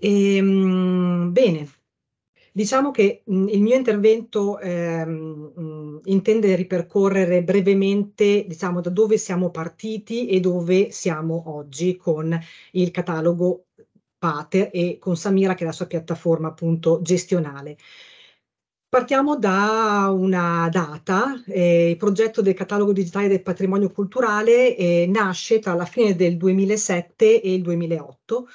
E, ehm, bene, diciamo che mm, il mio intervento ehm, mm, intende ripercorrere brevemente diciamo, da dove siamo partiti e dove siamo oggi con il catalogo Pater e con Samira che è la sua piattaforma appunto gestionale. Partiamo da una data, eh, il progetto del catalogo digitale del patrimonio culturale eh, nasce tra la fine del 2007 e il 2008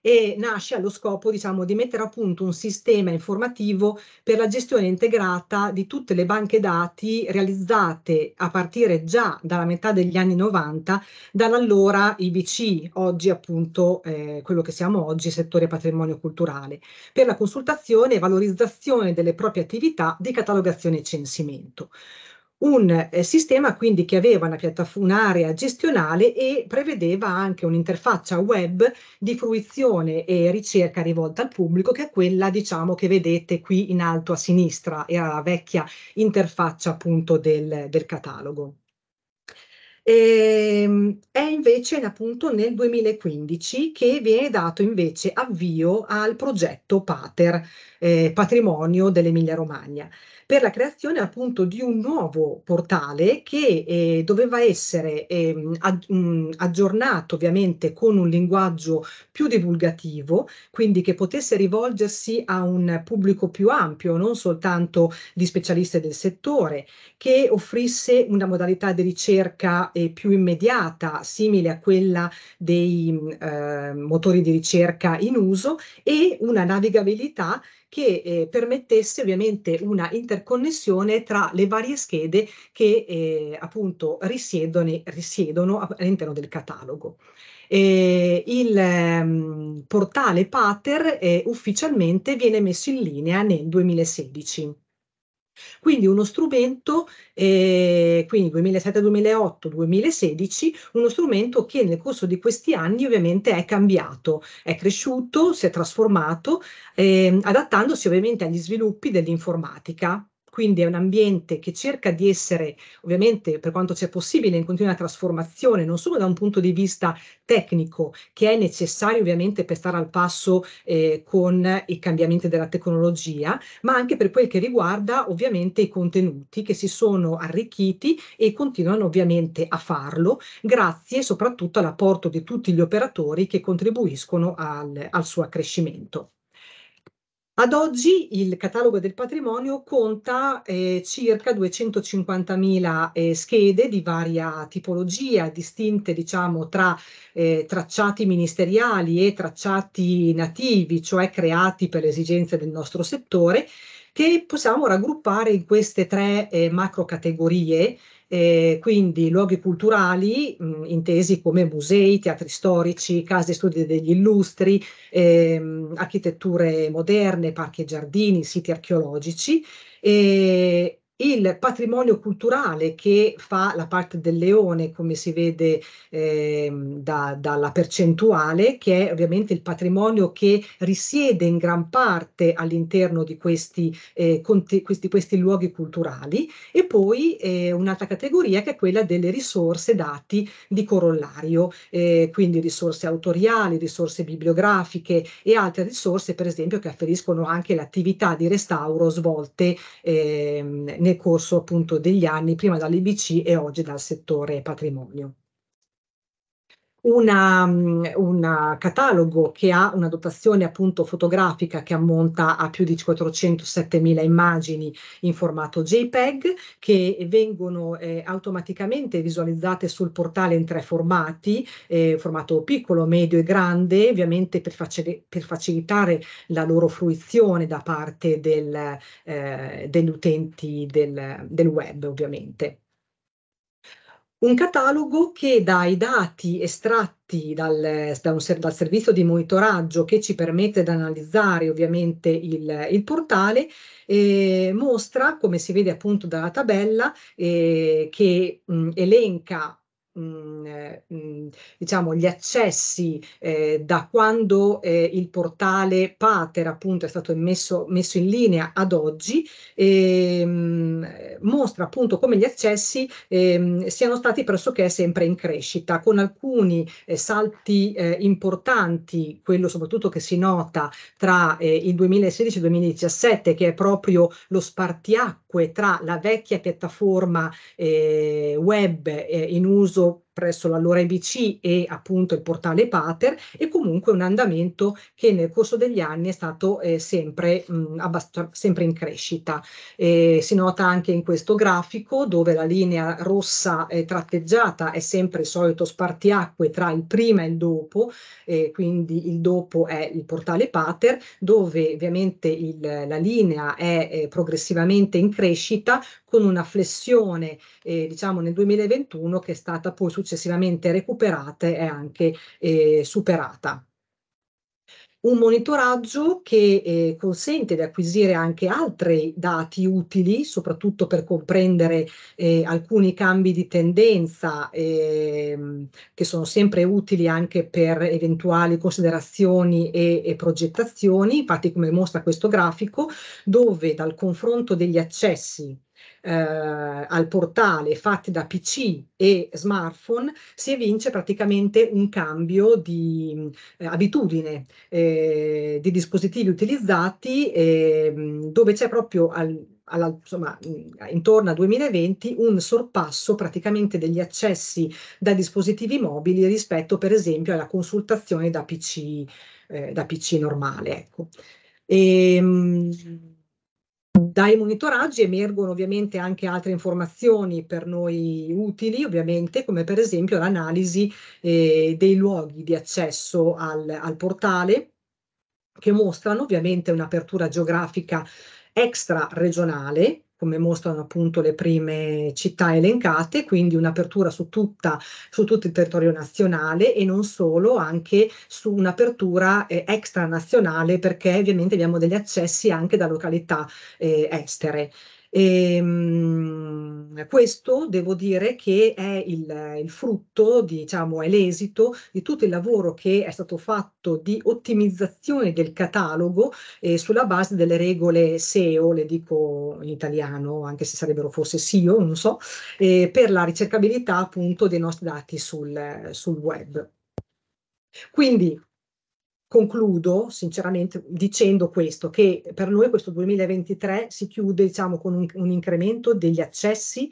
e nasce allo scopo diciamo, di mettere a punto un sistema informativo per la gestione integrata di tutte le banche dati realizzate a partire già dalla metà degli anni 90 dall'allora IBC, oggi appunto eh, quello che siamo oggi, settore patrimonio culturale, per la consultazione e valorizzazione delle proprie attività di catalogazione e censimento un eh, sistema quindi che aveva una un'area gestionale e prevedeva anche un'interfaccia web di fruizione e ricerca rivolta al pubblico che è quella diciamo che vedete qui in alto a sinistra, era la vecchia interfaccia appunto del, del catalogo. E, ehm, è invece appunto nel 2015 che viene dato invece avvio al progetto Pater, eh, patrimonio dell'Emilia Romagna, per la creazione appunto di un nuovo portale che eh, doveva essere eh, aggi mh, mm, aggiornato ovviamente con un linguaggio più divulgativo, quindi che potesse rivolgersi a un pubblico più ampio, non soltanto di specialisti del settore, che offrisse una modalità di ricerca e più immediata, simile a quella dei eh, motori di ricerca in uso, e una navigabilità che eh, permettesse ovviamente una interconnessione tra le varie schede che eh, appunto risiedono, risiedono all'interno del catalogo. Eh, il ehm, portale Pater eh, ufficialmente viene messo in linea nel 2016. Quindi uno strumento, eh, quindi 2007-2008, 2016, uno strumento che nel corso di questi anni ovviamente è cambiato, è cresciuto, si è trasformato, eh, adattandosi ovviamente agli sviluppi dell'informatica quindi è un ambiente che cerca di essere, ovviamente per quanto c'è possibile, in continua trasformazione, non solo da un punto di vista tecnico, che è necessario ovviamente per stare al passo eh, con i cambiamenti della tecnologia, ma anche per quel che riguarda ovviamente i contenuti che si sono arricchiti e continuano ovviamente a farlo, grazie soprattutto all'apporto di tutti gli operatori che contribuiscono al, al suo accrescimento. Ad oggi il catalogo del patrimonio conta eh, circa 250.000 eh, schede di varia tipologia, distinte diciamo, tra eh, tracciati ministeriali e tracciati nativi, cioè creati per le esigenze del nostro settore, che possiamo raggruppare in queste tre eh, macro categorie eh, quindi luoghi culturali mh, mm, intesi come musei, teatri storici, case studi degli illustri, ehm, architetture moderne, parchi e giardini, siti archeologici e, il patrimonio culturale che fa la parte del leone, come si vede eh, da, dalla percentuale, che è ovviamente il patrimonio che risiede in gran parte all'interno di questi, eh, conti, questi, questi, luoghi culturali, e poi eh, un'altra categoria che è quella delle risorse dati di corollario, eh, quindi risorse autoriali, risorse bibliografiche e altre risorse, per esempio, che afferiscono anche l'attività di restauro svolte ehm, nel corso appunto degli anni, prima dall'IBC e oggi dal settore patrimonio. Mm, un catalogo che ha una dotazione appunto fotografica che ammonta a più di 407.000 immagini in formato JPEG che vengono eh, automaticamente visualizzate sul portale in tre formati, eh, formato piccolo, medio e grande, ovviamente per, facil- per facilitare la loro fruizione da parte del, eh, degli utenti del, del web ovviamente. Un catalogo che dai dati estratti dal, dal, dal, servizio di monitoraggio che ci permette di analizzare ovviamente il, il portale eh, mostra, come si vede appunto dalla tabella, eh, che mh, mm, elenca mm, eh, mm, diciamo gli accessi eh, da quando eh, il portale Pater appunto è stato messo, messo in linea ad oggi ehm, mostra appunto come gli accessi ehm, siano stati pressoché sempre in crescita, con alcuni eh, salti eh, importanti, quello soprattutto che si nota tra eh, il 2016 e il 2017, che è proprio lo spartiacque tra la vecchia piattaforma eh, web eh, in uso presso l'allora IBC e appunto il portale Pater e comunque un andamento che nel corso degli anni è stato eh, sempre, mh, sempre in crescita. Eh, si nota anche in questo grafico dove la linea rossa eh, tratteggiata è sempre il solito spartiacque tra il prima e il dopo, quindi il dopo è il portale Pater, dove ovviamente il, la linea è eh, progressivamente in crescita con una flessione eh, diciamo nel 2021 che è stata poi successivamente successivamente recuperate è anche eh, superata un monitoraggio che eh, consente di acquisire anche altri dati utili, soprattutto per comprendere eh, alcuni cambi di tendenza eh, che sono sempre utili anche per eventuali considerazioni e, e, progettazioni, infatti come mostra questo grafico, dove dal confronto degli accessi eh, al portale fatti da PC e smartphone si evince praticamente un cambio di eh, abitudine eh, di dispositivi utilizzati ehm, dove c'è proprio al, alla, insomma, intorno al 2020 un sorpasso praticamente degli accessi da dispositivi mobili rispetto per esempio alla consultazione da PC, eh, da PC normale. Ecco. E, ehm, dai monitoraggi emergono ovviamente anche altre informazioni per noi utili, ovviamente, come per esempio l'analisi eh, dei luoghi di accesso al, al portale, che mostrano ovviamente un'apertura geografica extra regionale come mostrano appunto le prime città elencate, quindi un'apertura su, tutta, su tutto il territorio nazionale e non solo, anche su un'apertura eh, extranazionale perché ovviamente abbiamo degli accessi anche da località eh, estere. E, ehm, questo devo dire che è il, il frutto, diciamo, è l'esito di tutto il lavoro che è stato fatto di ottimizzazione del catalogo eh, sulla base delle regole SEO, le dico in italiano, anche se sarebbero forse SEO, non so, eh, per la ricercabilità appunto dei nostri dati sul, sul web. Quindi Concludo sinceramente dicendo questo, che per noi questo 2023 si chiude diciamo, con un, un incremento degli accessi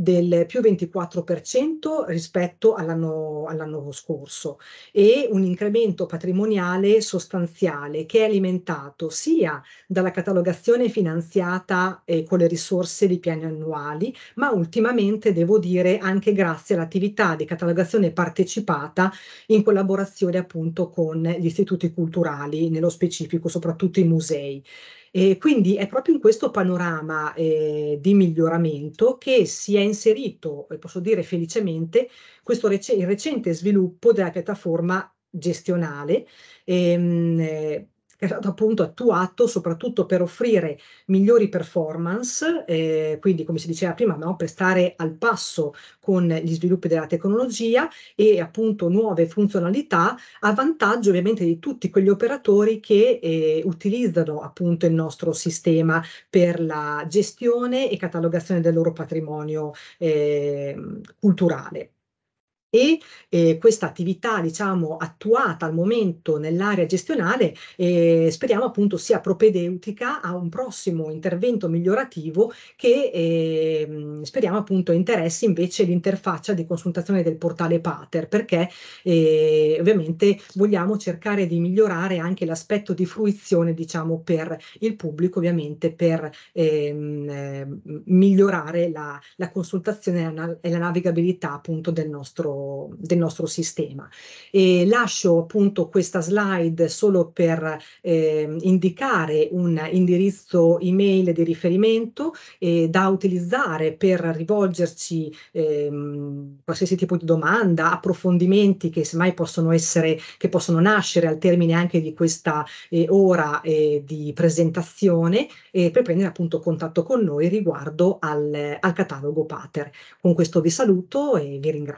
del più 24% rispetto all'anno, all'anno scorso e un incremento patrimoniale sostanziale che è alimentato sia dalla catalogazione finanziata eh, con le risorse di piani annuali, ma ultimamente devo dire anche grazie all'attività di catalogazione partecipata in collaborazione appunto con gli istituti culturali, nello specifico soprattutto i musei. E quindi è proprio in questo panorama eh, di miglioramento che si è inserito, eh, posso dire felicemente, questo rec- il recente sviluppo della piattaforma gestionale ehm, eh, che è stato appunto attuato soprattutto per offrire migliori performance, eh, quindi come si diceva prima, no? per stare al passo con gli sviluppi della tecnologia e appunto nuove funzionalità a vantaggio ovviamente di tutti quegli operatori che eh, utilizzano appunto il nostro sistema per la gestione e catalogazione del loro patrimonio eh, culturale e eh, questa attività diciamo attuata al momento nell'area gestionale eh, speriamo appunto sia propedeutica a un prossimo intervento migliorativo che eh, speriamo appunto interessi invece l'interfaccia di consultazione del portale Pater perché eh, ovviamente vogliamo cercare di migliorare anche l'aspetto di fruizione diciamo per il pubblico ovviamente per ehm, eh, migliorare la, la consultazione e la navigabilità appunto del nostro del nostro sistema. E lascio appunto questa slide solo per eh, indicare un indirizzo email di riferimento eh, da utilizzare per rivolgerci ehm, qualsiasi tipo di domanda, approfondimenti che semmai possono essere, che possono nascere al termine anche di questa eh, ora eh, di presentazione per prendere appunto contatto con noi riguardo al, al catalogo Pater. Con questo vi saluto e vi ringrazio.